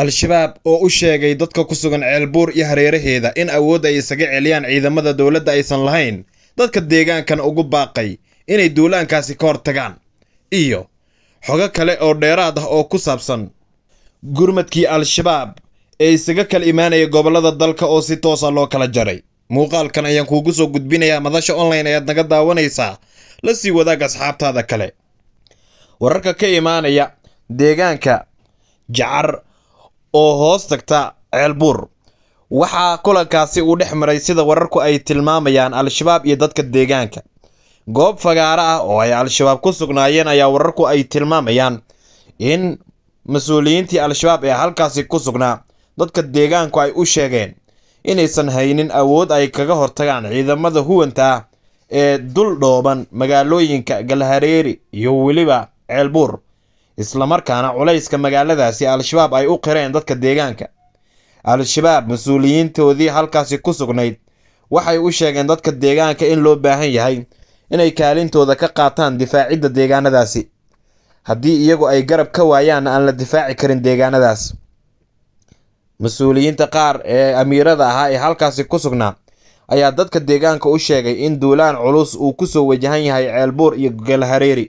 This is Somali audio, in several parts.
al-shabaab oo u sheegay dadka ku sugan ceelbuur iyo hareeraheeda in awood ay isaga celiyaan ciidamada dowladda aysan lahayn dadka deegaankan ugu baaqay inay duulaankaasi ka hortagaan iyo xogo kale oo dheeraad ah oo ku saabsan gurmadkii al-shabaab ee isaga kala imaanaya gobollada dalka oo si toosa loo kala jaray muuqaalkan ayaan kuugu soo gudbinayaa madasha online ayaad naga daawanaysaa la sii wadaag asxaabtaada kale wararka ka imaanaya deegaanka jacar oo hoos tagta ceelbuur waxaa kulankaasi uu dhex maray sida wararku ay tilmaamayaan al-shabaab iyo dadka deegaanka goob fagaaro ah oo ay al-shabaab ku sugnaayeen ayaa wararku ay tilmaamayaan in mas-uuliyiintii al-shabaab ee halkaasi ku sugnaa dadka deegaanku ay u sheegeen inaysan haynin awood ay kaga hortagaan ciidamada huwanta ee dul dhooban magaalooyinka galhareeri iyo weliba ceelbuur islamarkaana culayska magaaladaasi al-shabaab ay u qireen dadka deegaanka al-shabaab mas-uuliyiintoodii halkaasi ku sugnayd waxay u sheegeen dadka deegaanka in loo baahan yahay inay kaalintooda ka qaataan difaacidda deegaanadaasi haddii iyagu ay garab ka waayaanna aan la difaaci karin deegaanadaas mas-uuliyiinta qaar ee amiirada ahaa ee halkaasi ku sugnaa ayaa dadka deegaanka u sheegay in duulaan culus uu ku soo wajahan yahay ceelbuur iyo galhareeri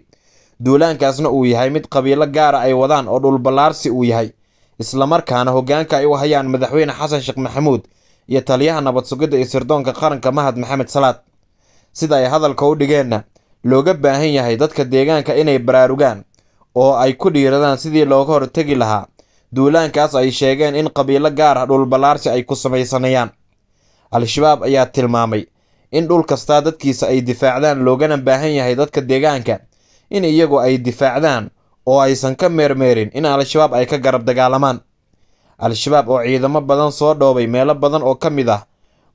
duulaankaasna uu yahay mid qabiilo gaara ay wadaan oo dhulballaarsi uu yahay islamarkaana hoggaanka ay u hayaan madaxweyne xasan sheekh maxamuud iyo taliyaha nabad sugidda iyo sirdoonka qaranka mahad maxamed salaad sida ay hadalka u dhigeenna looga baahan yahay dadka deegaanka inay baraarugaan oo ay ku dhiiradaan sidii looga hortegi lahaa duulaankaas ay sheegeen in qabiilo gaar ah dhulballaarsi ay ku samaysanayaan al-shabaab ayaa tilmaamay in dhul kastaa dadkiisa ay difaacdaan loogana baahan yahay dadka deegaanka in iyagu ay difaacdaan oo aysan ka meermeerin in al-shabaab ay ka garab dagaalamaan al-shabaab oo ciidamo badan soo dhoobay meelo badan oo ka mid ah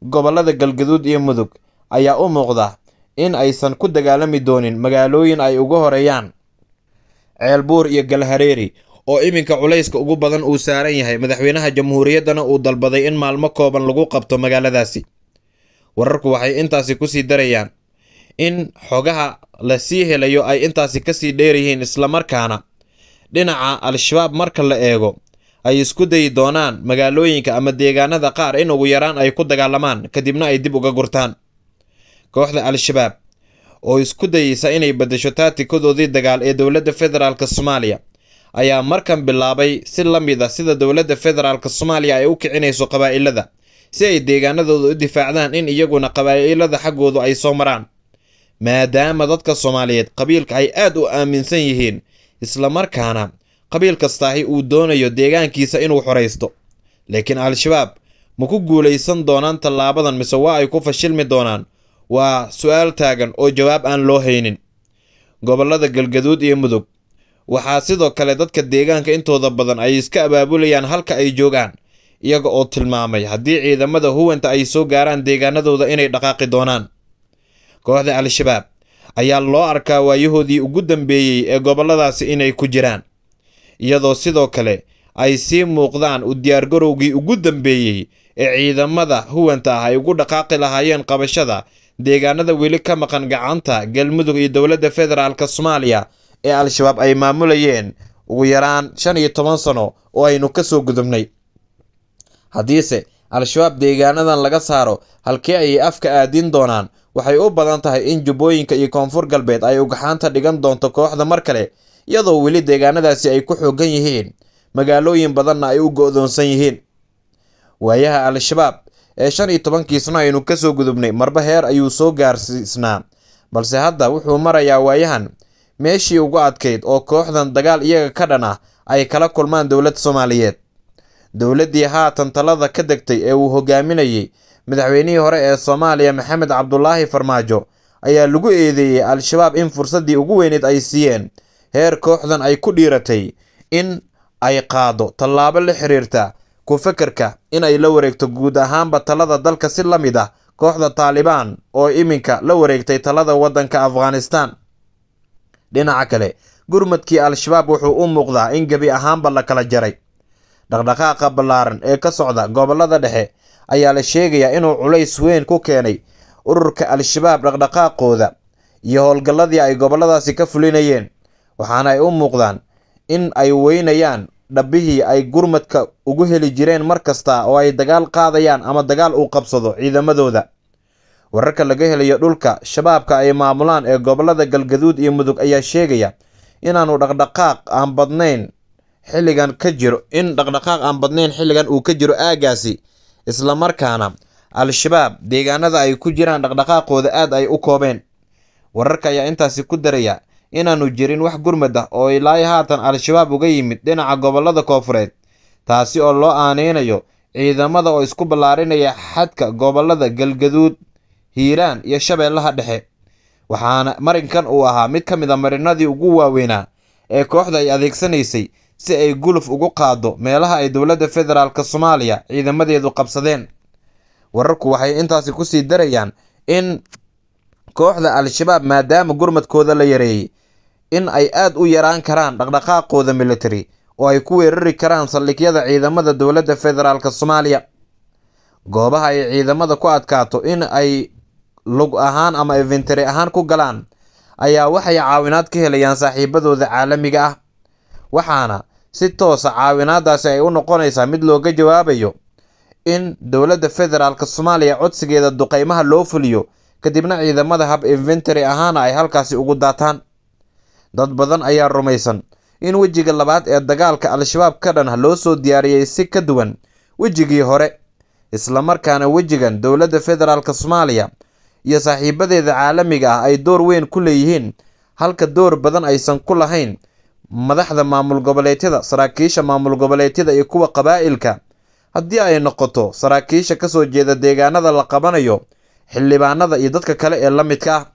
gobollada galgaduud iyo mudug ayaa u muuqda in aysan ku dagaalami doonin magaalooyin ay ugu horeeyaan ceelbuur iyo galhareeri oo iminka culayska ugu badan uu saaran yahay madaxweynaha jamhuuriyaddana uu dalbaday in maalmo kooban lagu qabto magaaladaasi wararku waxay intaasi ku sii darayaan in xogaha lasii helayo ay intaasi kasii dheeryihiin islamarkaana dhinaca al-shabaab marka la eego ay isku dayi doonaan magaalooyinka ama deegaanada qaar in ugu yaraan ay ku dagaalamaan kadibna ay dib uga gurtaan kooxda al-shabaab oo isku dayeysa inay badasho taatikadoodii dagaal ee dowladda federaalk soomaaliya ayaa markan bilaabay si la mid a sida dowladda federaalk soomaaliya ay u kicinayso qabaa'ilada si ay deegaanadooda u difaacdaan in iyaguna qabaa'ilada xaggoodu ay soo maraan maadaama dadka soomaaliyeed qabiilka ay aad u aaminsan yihiin islamarkaana qabiil kastaahi uu doonayo deegaankiisa inuu xoraysto laakiin al-shabaab ma ku guulaysan doonaan tallaabadan mise waa ay ku fashilmi doonaan waa su'aal taagan oo jawaab aan loo haynin gobollada galgaduud iyo mudug waxaa sidoo kale dadka deegaanka intooda badan ay iska abaabulayaan halka ay joogaan iyaga oo tilmaamay haddii ciidamada huwanta ay soo gaaraan deegaanadooda inay dhaqaaqi doonaan kooxda al-shabaab ayaa loo arkaa waayahoodii ugu dambeeyey ee gobolladaasi inay ku jiraan iyadoo sidoo kale ay sii muuqdaan u diyaargarowgii ugu dambeeyey ee ciidamada huwanta ah ay ugu dhaqaaqi lahaayeen qabashada deegaanada weli ka maqan gacanta galmudug iyo dowladda federaalk soomaaliya ee al-shabaab ay maamulayeen ugu yaraan shan iyo toban sano oo aynu ka soo gudubnay haddiise al-shabaab deegaanadan laga saaro halkee ayay afka aadin doonaan waxay u badan tahay in jubbooyinka iyo koonfur galbeed ay ugaxaanta dhigan doonto kooxda mar kale iyadoo weli deegaanadaasi ay ku xoogan yihiin magaalooyin badanna ay u go-doonsan yihiin waayaha al-shabaab ee shan iyo tobankii sano aynu ka soo gudubnay marba heer ayuu soo gaarsiisnaa balse hadda wuxuu marayaa waayahan meeshii ugu adkayd oo kooxdan dagaal iyaga ka dhan ah ay kala kulmaan dowladda soomaaliyeed dowladdii haatan talada ka degtay ee uu hogaaminayey madaxweynihii hore ee soomaaliya maxamed cabdulaahi farmaajo ayaa lagu eedeeyey al-shabaab in fursaddii ugu weyneed ay siiyeen heer kooxdan ay ku dhiiratay in ay qaado tallaabo la xiriirta ku fekerka in ay la wareegto guud ahaanba talada dalka si la mid ah kooxda taalibaan oo iminka la wareegtay talada waddanka afghanistan dhinaca kale gurmadkii al-shabaab wuxuu u muuqdaa in gebi ahaanba la kala jaray dhaqdhaqaaqa ballaaran ee ka socda gobollada dhexe ayaa la sheegayaa inuu culays weyn ku keenay ururka al-shabaab dhaqdhaqaaqooda iyo howlgalladii ay gobolladaasi ka fulinayeen waxaana ay u muuqdaan in ay weynayaan dhabbihii ay gurmadka ugu heli jireen mar kasta oo ay dagaal qaadayaan ama dagaal uu qabsado ciidamadooda wararka laga helayo dhulka shabaabka ay maamulaan ee gobollada galgaduud iyo mudug ayaa sheegaya inaanu dhaqdhaqaaq aan badnayn xilligan ka jiro in dhaqdhaqaaq aan badnayn xilligan uu ka jiro aaggaasi isla markaana al-shabaab deegaanada ay ku jiraan dhaqdhaqaaqooda aad ay u koobeen wararka ayaa intaasi ku daraya inaannu jirin wax gurmad ah oo ilaa haatan al-shabaab uga yimid dhinaca gobollada koofureed taasi oo loo aanaynayo ciidamada oo isku ballaarinaya xadka gobollada galgaduud hiiraan iyo shabeellaha dhexe waxaana marinkan uu ahaa mid ka mida ah marinadii ugu waaweynaa ee kooxda ay adeegsanaysay si ay guluf ugu qaaddo meelaha ay dowladda federaalk soomaaliya ciidamadeedu qabsadeen wararku waxay intaasi kusii darayaan in kooxda al-shabaab maadaama gurmadkooda la yareeyey in ay aad u yaraan karaan dhaqdhaqaaqooda military oo ay ku weerari karaan saldhigyada ciidamada dowladda federaalk soomaaliya goobaha ay ciidamada ku adkaato in ay lug ahaan ama eventary ahaan ku galaan ayaa waxay caawinaad ka helayaan saaxiibadooda caalamiga ah waxaana si toosa caawinaadaasi ay u noqonaysaa mid looga jawaabayo in dowladda federaalk soomaaliya codsigeeda duqaymaha loo fuliyo kadibna ciidamada hab inventory ahaana ay halkaasi ugu daataan dad badan ayaa rumaysan in wejiga labaad ee dagaalka al-shabaab ka dhanah loo soo diyaariyey si ka duwan wejigii hore islamarkaana wejigan dowladda federaalk soomaaliya iyo saaxiibadeeda caalamiga ah ay door weyn ku leeyihiin halka door badan aysan ku lahayn madaxda maamul goboleedyada saraakiisha maamul goboleedyada iyo kuwa qabaa'ilka haddii ay noqoto saraakiisha ka soo jeeda deegaanada la qabanayo xildhibaanada iyo dadka kale ee la midka ah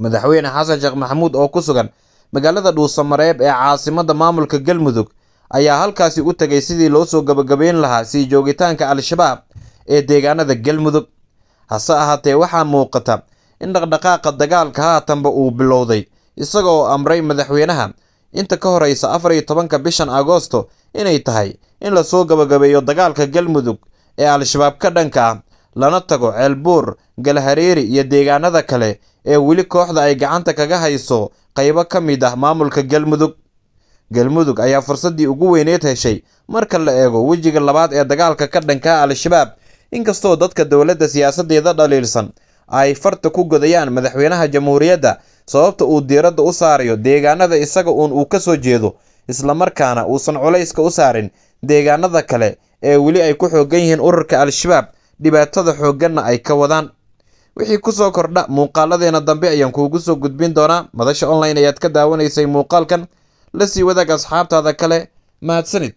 madaxweyne xasan sheekh maxamuud oo ku sugan magaalada dhuusamareeb ee caasimadda maamulka galmudug ayaa halkaasi u tegay sidii loo soo gabagabeyn lahaa sii joogitaanka al-shabaab ee deegaanada galmudug hase ahaatee waxaa muuqata in dhaqdhaqaaqa dagaalka haatanba uu bilowday isaga amray madaxweynaha inta ka horeysa afar iyo tobanka bishan agoosto inay tahay in lasoo gabagabeeyo dagaalka galmudug ee al-shabaab ka dhanka lana tago ceelbuur galhareeri iyo deegaanada kale ee weli kooxda ay gacanta kaga hayso qaybo ka mid ah maamulka galmudug galmudug ayaa fursaddii ugu weyneed heshay marka la eego wejiga labaad ee dagaalka ka dhankaa al-shabaab inkastoo dadka dowladda siyaasadeeda dhaliilsan ay farta ku godayaan madaxweynaha jamhuuriyadda sababta uu diiradda u saarayo deegaanada isaga uun uu ka soo jeedo islamarkaana uusan culayska u saarin deegaanada kale ee weli ay ku xoogan yihiin ururka al-shabaab dhibaatada xoogganna ay ka wadaan wixii ku soo kordha muuqaaladeena dambe ayaan kuugu soo gudbin doonaa madasha online ayaad ka daawanaysay muuqaalkan la sii wadaag asxaabtaada kale mahadsanid